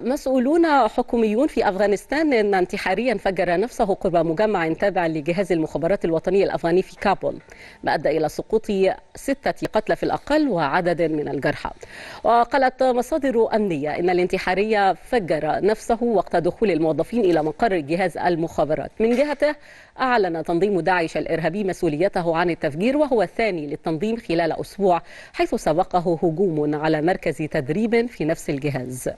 مسؤولون حكوميون في أفغانستان أن انتحاريا فجر نفسه قرب مجمع تابع لجهاز المخابرات الوطني الأفغاني في كابول ما أدى إلى سقوط ستة قتلى في الأقل وعدد من الجرحى وقالت مصادر أمنية أن الانتحاري فجر نفسه وقت دخول الموظفين إلى مقر جهاز المخابرات من جهته أعلن تنظيم داعش الإرهابي مسؤوليته عن التفجير وهو الثاني للتنظيم خلال أسبوع حيث سبقه هجوم على مركز تدريب في نفس الجهاز